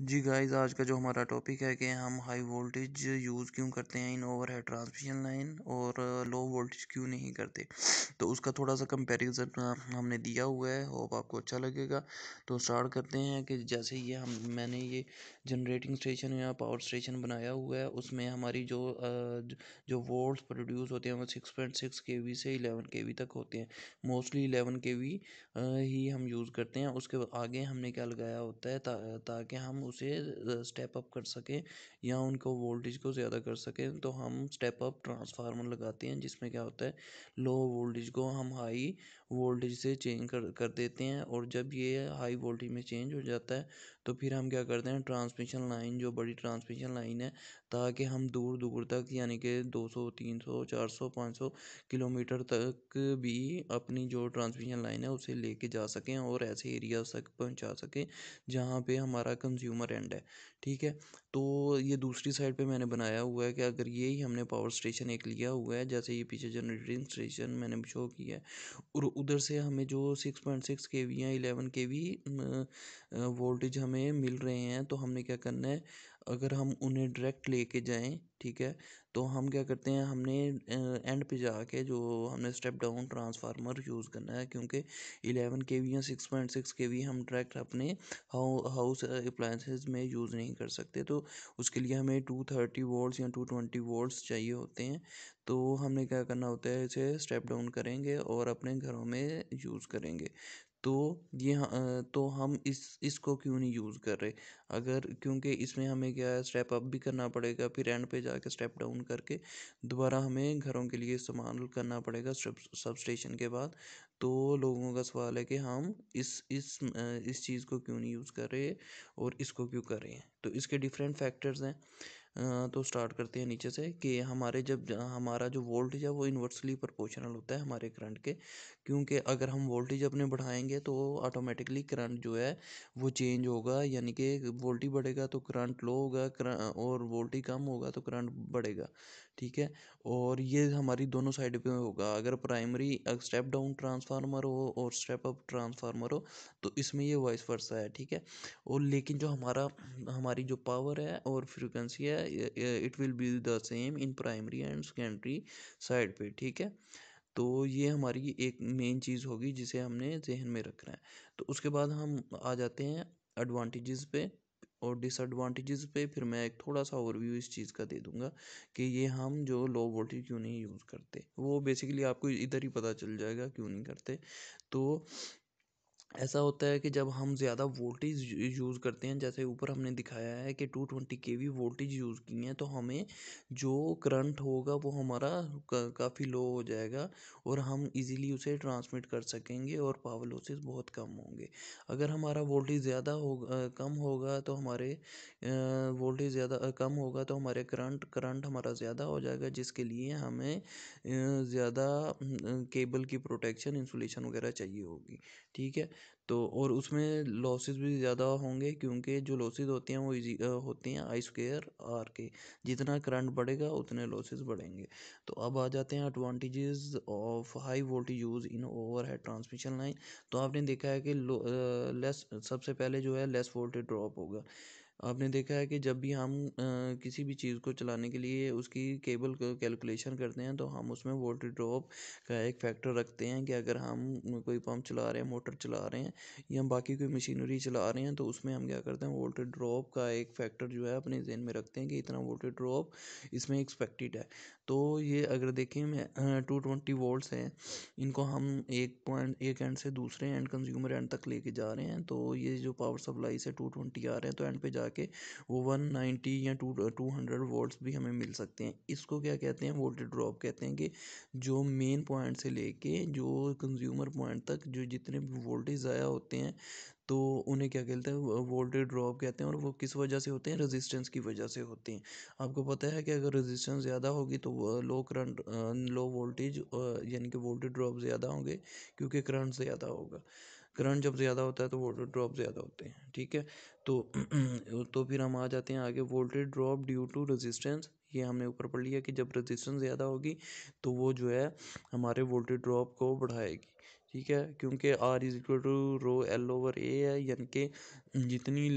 जी guys आज का जो हमारा टॉपिक है कि हम हाई वोल्टेज यूज़ क्यों करते हैं इन ओवरहेड ट्रांसमिशन लाइन और लो वोल्टेज क्यों नहीं करते तो उसका थोड़ा सा कंपैरिजन हमने दिया हुआ है होप आपको अच्छा लगेगा तो स्टार्ट करते हैं कि जैसे ये हम मैंने ये जनरेटिंग स्टेशन या पावर स्टेशन बनाया हुआ है उसमें हमारी जो जो वोल्ट प्रोड्यूस होते हैं वो six point six K V से इलेवन के वी तक होते हैं मोस्टली इलेवन के वी ही हम यूज़ करते हैं उसके आगे हमने क्या लगाया होता है ताकि हम उसे स्टेप अप कर सकें या उनको वोल्टेज को ज़्यादा कर सकें तो हम स्टेप अप ट्रांसफार्मर लगाते हैं जिसमें क्या होता है लो वोल्टेज को हम हाई वोल्टेज से चेंज कर कर देते हैं और जब ये हाई वोल्टेज में चेंज हो जाता है तो फिर हम क्या करते हैं ट्रांसमिशन लाइन जो बड़ी ट्रांसमिशन लाइन है ताकि हम दूर दूर तक यानी कि 200 300 400 500 किलोमीटर तक भी अपनी जो ट्रांसमिशन लाइन है उसे लेके जा सकें और ऐसे एरियाज तक पहुंचा सकें जहाँ पे हमारा कंज्यूमर एंड है ठीक है तो ये दूसरी साइड पे मैंने बनाया हुआ है कि अगर ये ही हमने पावर स्टेशन एक लिया हुआ है जैसे ये पीछे जनरेटिंग स्टेशन मैंने शो किया है और उधर से हमें जो six point six K V या इलेवन के वी वोल्टेज हमें मिल रहे हैं तो हमने क्या करना है अगर हम उन्हें डायरेक्ट लेके जाएं ठीक है तो हम क्या करते हैं हमने एंड पे जाके जो हमने स्टेप डाउन ट्रांसफार्मर यूज़ करना है क्योंकि 11 के वी या 6.6 के वी हम डायरेक्ट अपने हाउस अप्लाइंसेज में यूज़ नहीं कर सकते तो उसके लिए हमें 230 वोल्ट्स या 220 वोल्ट्स चाहिए होते हैं तो हमने क्या करना होता है इसे स्टेप डाउन करेंगे और अपने घरों में यूज़ करेंगे तो ये तो हम इस इसको क्यों नहीं यूज़ कर रहे अगर क्योंकि इसमें हमें क्या है स्टेप अप भी करना पड़ेगा फिर एंड पे जाके स्टेप डाउन करके दोबारा हमें घरों के लिए इस्तेमाल करना पड़ेगा सब स्टेशन के बाद तो लोगों का सवाल है कि हम इस इस इस चीज़ को क्यों नहीं यूज़ कर रहे और इसको क्यों कर रहे हैं तो इसके डिफरेंट फैक्टर्स हैं तो स्टार्ट करते हैं नीचे से कि हमारे जब हमारा जो वोल्टेज है वो इन्वर्सली प्रोपोर्शनल होता है हमारे करंट के क्योंकि अगर हम वोल्टेज अपने बढ़ाएंगे तो ऑटोमेटिकली करंट जो है वो चेंज होगा यानी कि वोल्टेज बढ़ेगा तो करंट लो होगा और वोल्टेज कम होगा तो करंट बढ़ेगा ठीक है और ये हमारी दोनों साइड पे होगा अगर प्राइमरी स्टेप डाउन ट्रांसफार्मर हो और स्टेप अप ट्रांसफार्मर हो तो इसमें ये वॉइस वर्सा है ठीक है और लेकिन जो हमारा हमारी जो पावर है और फ्रिक्वेंसी है it will be the same in primary and secondary side पर ठीक है तो ये हमारी एक मेन चीज़ होगी जिसे हमने जहन में रखना है तो उसके बाद हम आ जाते हैं एडवांटेजेस पे और डिसएडवांटेजेस पे फिर मैं एक थोड़ा सा ओवरव्यू इस चीज़ का दे दूँगा कि ये हम जो लो वोल्टेज क्यों नहीं यूज़ करते वो बेसिकली आपको इधर ही पता चल जाएगा क्यों नहीं करते तो ऐसा होता है कि जब हम ज़्यादा वोल्टेज यूज़ करते हैं जैसे ऊपर हमने दिखाया है कि two twenty K V voltage use की हैं तो हमें जो करंट होगा वो हमारा काफ़ी लो हो जाएगा और हम इजीली उसे ट्रांसमिट कर सकेंगे और पावर लॉसेस बहुत कम होंगे अगर हमारा वोल्टेज ज़्यादा होगा कम होगा तो हमारे वोल्टेज ज़्यादा कम होगा तो हमारे करंट करंट हमारा ज़्यादा हो जाएगा जिसके लिए हमें ज़्यादा केबल की प्रोटेक्शन इंसुलेशन वगैरह चाहिए होगी ठीक है तो और उसमें लॉसेस भी ज़्यादा होंगे क्योंकि जो लॉसेस होती हैं वो इजी होती हैं आई स्क्र आर के जितना करंट बढ़ेगा उतने लॉसेस बढ़ेंगे तो अब आ जाते हैं advantages of high voltage use in overhead transmission line तो आपने देखा है कि लेस सबसे पहले जो है लेस वोल्टेज ड्रॉप होगा आपने देखा है कि जब भी हम किसी भी चीज़ को चलाने के लिए उसकी केबल को कैलकुलेशन करते हैं तो हम उसमें वोल्ट ड्रॉप का एक फैक्टर रखते हैं कि अगर हम कोई पंप चला रहे हैं मोटर चला रहे हैं या हम बाकी कोई मशीनरी चला रहे हैं तो उसमें हम क्या करते हैं वोल्ट ड्रॉप का एक फैक्टर जो है अपने जहन में रखते हैं कि इतना वोल्ट ड्रॉप इसमें एक्सपेक्टेड है तो ये अगर देखें मैं टू ट्वेंटी वोल्ट्स हैं इनको हम एक पॉइंट एक एंड से दूसरे एंड कंज्यूमर एंड तक लेके जा रहे हैं तो ये जो पावर सप्लाई से टू ट्वेंटी आ रहे हैं तो एंड पे जा लगा के वो वन नाइन्टी या टू टू हंड्रेड वोल्ट्स भी हमें मिल सकते हैं इसको क्या कहते हैं वोल्टेज ड्रॉप कहते हैं कि जो मेन पॉइंट से लेके जो कंज्यूमर पॉइंट तक जो जितने भी वोल्टेज ज़ाया होते हैं तो उन्हें क्या कहते हैं वोल्टेज ड्रॉप कहते हैं और वो किस वजह से होते हैं रेजिस्टेंस की वजह से होते हैं आपको पता है कि अगर रेजिस्टेंस ज़्यादा होगी तो लो करंट लो वोल्टेज यानी कि वोल्टेज ड्रॉप ज़्यादा होंगे क्योंकि करंट ज़्यादा होगा करंट जब ज़्यादा होता है तो वोल्टेज ड्रॉप ज़्यादा होते हैं ठीक है तो तो फिर हम आ जाते हैं आगे voltage drop due to resistance ये हमने ऊपर पढ़ लिया कि जब रजिस्टेंस ज़्यादा होगी तो वो जो है हमारे वोल्टेज ड्रॉप को बढ़ाएगी ठीक है क्योंकि R is equal to rho L over A है यानी कि जितनी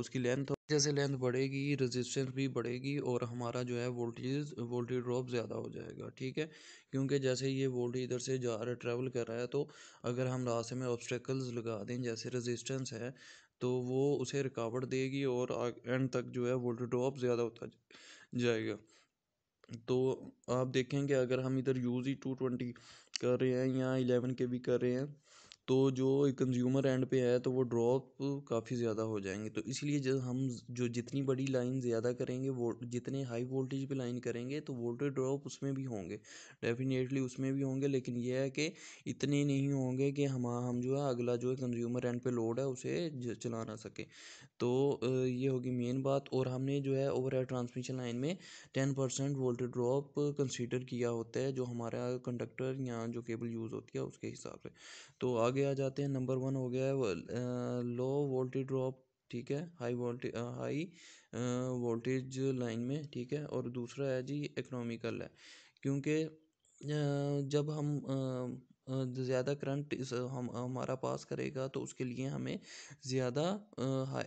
उसकी लेंथ जैसे लेंथ बढ़ेगी रेजिस्टेंस भी बढ़ेगी और हमारा जो है वोल्टेज वोल्टेज ड्रॉप ज़्यादा हो जाएगा ठीक है क्योंकि जैसे ये वोल्टेज इधर से जा रहा है ट्रेवल कर रहा है तो अगर हम रास्ते में ऑब्स्टेकल्स लगा दें जैसे रेजिस्टेंस है तो वो उसे रुकावट देगी और एंड तक जो है वोल्टेज ड्रॉप ज़्यादा होता जाएगा तो आप देखेंगे अगर हम इधर यूज़ ही टू ट्वेंटी कर रहे हैं या इलेवन के भी कर रहे हैं तो जो कंज़्यूमर एंड पे है तो वो ड्रॉप काफ़ी ज़्यादा हो जाएंगे तो इसलिए जब हम जो जितनी बड़ी लाइन ज़्यादा करेंगे वो जितने हाई वोल्टेज पे लाइन करेंगे तो वोल्टेज ड्रॉप उसमें भी होंगे डेफिनेटली उसमें भी होंगे लेकिन ये है कि इतने नहीं होंगे कि हम हम जो है अगला जो है कंज्यूमर एंड पे लोड है उसे चला ना सकें तो ये होगी मेन बात और हमने जो है ओवर ट्रांसमिशन लाइन में ten percent voltage drop consider किया होता है जो हमारा कंडक्टर या जो केबल यूज़ होती है उसके हिसाब से तो आगे आगे आ जाते हैं नंबर वन हो गया है लो वोल्टेज ड्रॉप ठीक है high voltage high voltage line में ठीक है और दूसरा है जी इकोनॉमिकल है क्योंकि जब हम ज़्यादा करंट इस हम हमारा पास करेगा तो उसके लिए हमें ज़्यादा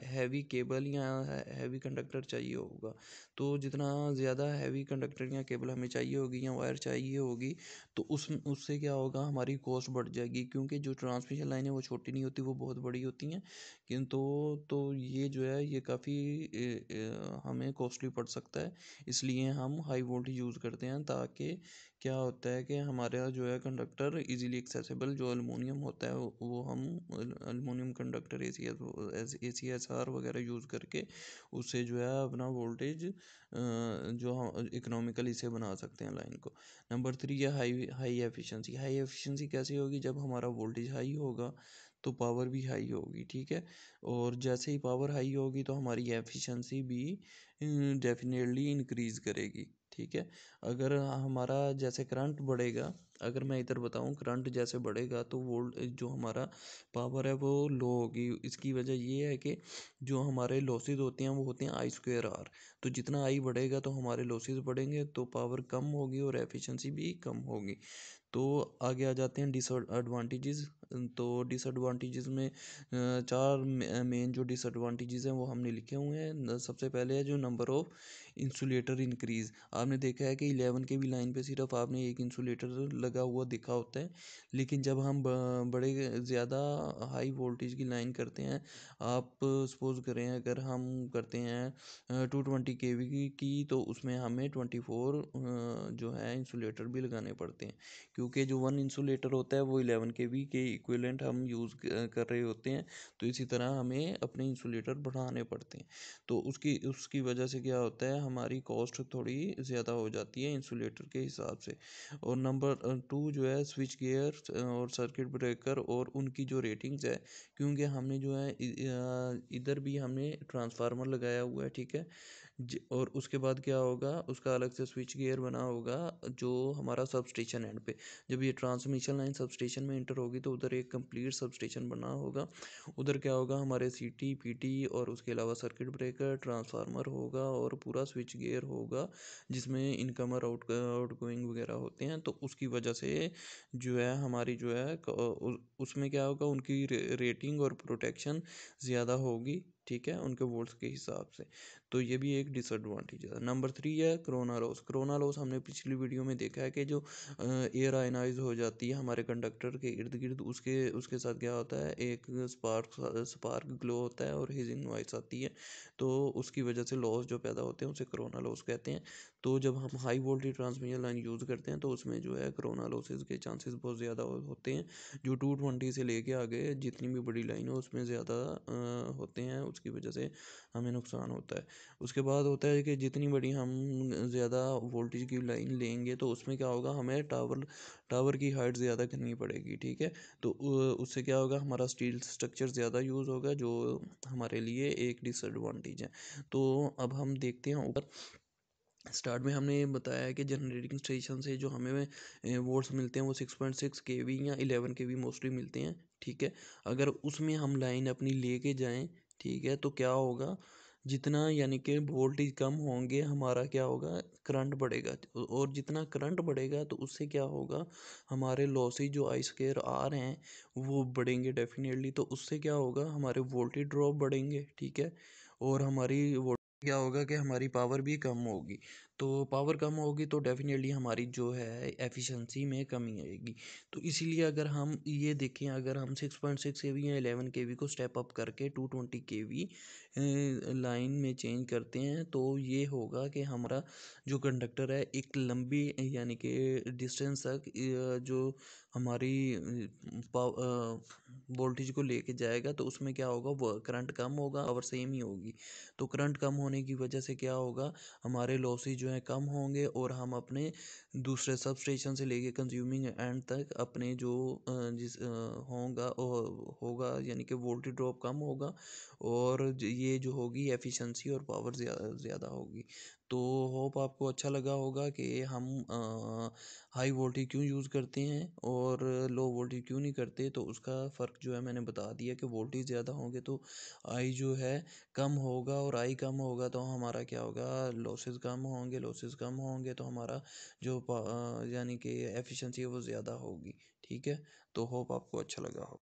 हैवी केबल या हैवी कंडक्टर चाहिए होगा तो जितना ज़्यादा हैवी कंडक्टर या केबल हमें चाहिए होगी या वायर चाहिए होगी तो उस उससे क्या होगा हमारी कॉस्ट बढ़ जाएगी क्योंकि जो ट्रांसमिशन लाइन है वो छोटी नहीं होती वो बहुत बड़ी होती हैं किंतु तो, तो ये जो है ये काफ़ी हमें कॉस्टली पड़ सकता है इसलिए हम हाई वोल्टेज यूज़ करते हैं ताकि क्या होता है कि हमारे यहाँ जो है कंडक्टर इजीली एक्सेसिबल जो अलमोनियम होता है वो हम aluminium conductor A C S A C S R वगैरह यूज़ करके उससे जो है अपना वोल्टेज जो हम इकनॉमिकली से बना सकते हैं लाइन को नंबर थ्री है high high efficiency high efficiency कैसी होगी जब हमारा वोल्टेज हाई होगा तो पावर भी हाई होगी ठीक है और जैसे ही पावर हाई होगी तो हमारी एफिशिएंसी भी डेफिनेटली इंक्रीज़ करेगी ठीक है अगर हमारा जैसे करंट बढ़ेगा अगर मैं इधर बताऊँ करंट जैसे बढ़ेगा तो वोल्ट जो हमारा पावर है वो लो होगी इसकी वजह ये है कि जो हमारे लॉसेज होते हैं वो होते हैं आई स्क्वेयर आर तो जितना आई बढ़ेगा तो हमारे लॉसेज बढ़ेंगे तो पावर कम होगी और एफिशिएंसी भी कम होगी तो आगे आ जाते हैं डिसएडवांटेजेस तो डिसएडवांटेजेस में चार मेन जो डिसएडवांटेजेस हैं वो हमने लिखे हुए हैं सबसे पहले है जो नंबर ऑफ़ इंसुलेटर इंक्रीज़ आपने देखा है कि इलेवन के भी लाइन पे सिर्फ आपने एक इंसुलेटर लग लगा हुआ दिखा होता है लेकिन जब हम बड़े ज़्यादा हाई वोल्टेज की लाइन करते हैं आप सपोज़ करें अगर हम करते हैं टू ट्वेंटी के वी की तो उसमें हमें ट्वेंटी फोर जो है इंसुलेटर भी लगाने पड़ते हैं क्योंकि जो वन इंसुलेटर होता है वो इलेवन के वी के इक्वलेंट हम यूज़ कर रहे होते हैं तो इसी तरह हमें अपने इंसुलेटर बढ़ाने पड़ते हैं तो उसकी उसकी वजह से क्या होता है हमारी कॉस्ट थोड़ी ज़्यादा हो जाती है इंसुलेटर के हिसाब से और नंबर टू जो है स्विच गियर और सर्किट ब्रेकर और उनकी जो रेटिंग्स है क्योंकि हमने जो है इधर भी हमने ट्रांसफार्मर लगाया हुआ है ठीक है और उसके बाद क्या होगा उसका अलग से स्विच गियर बना होगा जो हमारा सब स्टेशन एंड पे जब ये ट्रांसमिशन लाइन सब स्टेशन में इंटर होगी तो उधर एक कंप्लीट सब स्टेशन बना होगा उधर क्या होगा हमारे सीटी पीटी और उसके अलावा सर्किट ब्रेकर ट्रांसफार्मर होगा और पूरा स्विच गियर होगा जिसमें इनकमर आउट आउट गोइंग वगैरह होते हैं तो उसकी वजह से जो है हमारी जो है उसमें क्या होगा उनकी रेटिंग और प्रोटेक्शन ज़्यादा होगी ठीक है उनके वोट्स के हिसाब से तो ये भी एक डिसएडवांटेज है नंबर थ्री है कोरोना लॉस कोरोना लॉस हमने पिछली वीडियो में देखा है कि जो एयर आयनाइज हो जाती है हमारे कंडक्टर के इर्द गिर्द उसके उसके साथ क्या होता है एक स्पार्क स्पार्क ग्लो होता है और हीजिंग नॉइस आती है तो उसकी वजह से लॉस जो पैदा होते हैं उसे करोना लॉस कहते हैं तो जब हम high voltage transmission line use करते हैं तो उसमें जो है करोना लॉसेज के चांसेस बहुत ज़्यादा होते हैं जो टू ट्वेंटी से लेके आगे जितनी भी बड़ी लाइन हो उसमें ज़्यादा होते हैं उसकी वजह से हमें नुकसान होता है उसके बाद होता है कि जितनी बड़ी हम ज़्यादा वोल्टेज की लाइन लेंगे तो उसमें क्या होगा हमें टावर टावर की हाइट ज़्यादा करनी पड़ेगी ठीक है तो उससे क्या होगा हमारा स्टील स्ट्रक्चर ज़्यादा यूज़ होगा जो हमारे लिए एक डिसएडवांटेज है तो अब हम देखते हैं ऊपर स्टार्ट में हमने बताया है कि जनरेटिंग स्टेशन से जो हमें वोट्स मिलते हैं वो six point six K V या इलेवन के वी मोस्टली मिलते हैं ठीक है अगर उसमें हम लाइन अपनी लेके जाएं ठीक है तो क्या होगा जितना यानी कि वोल्टेज कम होंगे हमारा क्या होगा करंट बढ़ेगा तो और जितना करंट बढ़ेगा तो उससे क्या होगा हमारे लॉसेज जो आई स्केयर आ रहे हैं वो बढ़ेंगे डेफिनेटली तो उससे क्या होगा हमारे वोल्टेज ड्रॉप बढ़ेंगे ठीक है और हमारी क्या होगा कि हमारी पावर भी कम होगी तो पावर कम होगी तो डेफ़िनेटली हमारी जो है एफ़िशिएंसी में कमी आएगी तो इसीलिए अगर हम ये देखें अगर हम six point six K V या एलेवन के वी को स्टेप अप करके two twenty K V line में चेंज करते हैं तो ये होगा कि हमारा जो कंडक्टर है एक लंबी यानी कि डिस्टेंस तक जो हमारी वोल्टेज को लेके जाएगा तो उसमें क्या होगा वो करंट कम होगा और सेम ही होगी तो करंट कम होने की वजह से क्या होगा हमारे लॉसेज जो हैं कम होंगे और हम अपने दूसरे सब स्टेशन से लेके कंज्यूमिंग एंड तक अपने जो जिस होगा होगा यानी कि वोल्टेज ड्रॉप कम होगा और ये जो होगी एफिशिएंसी और पावर ज़्यादा होगी तो होप आपको अच्छा लगा होगा कि हम हाई वोल्टेज क्यों यूज़ करते हैं और लो वोल्टेज क्यों नहीं करते तो उसका फ़र्क जो है मैंने बता दिया कि वोल्टेज ज़्यादा होंगे तो आई जो है कम होगा और आई कम होगा तो हमारा क्या होगा लॉसेस कम होंगे लॉसेस कम होंगे तो हमारा जो यानी कि एफिशिएंसी है वो ज़्यादा होगी ठीक है तो होप आपको अच्छा लगा होगा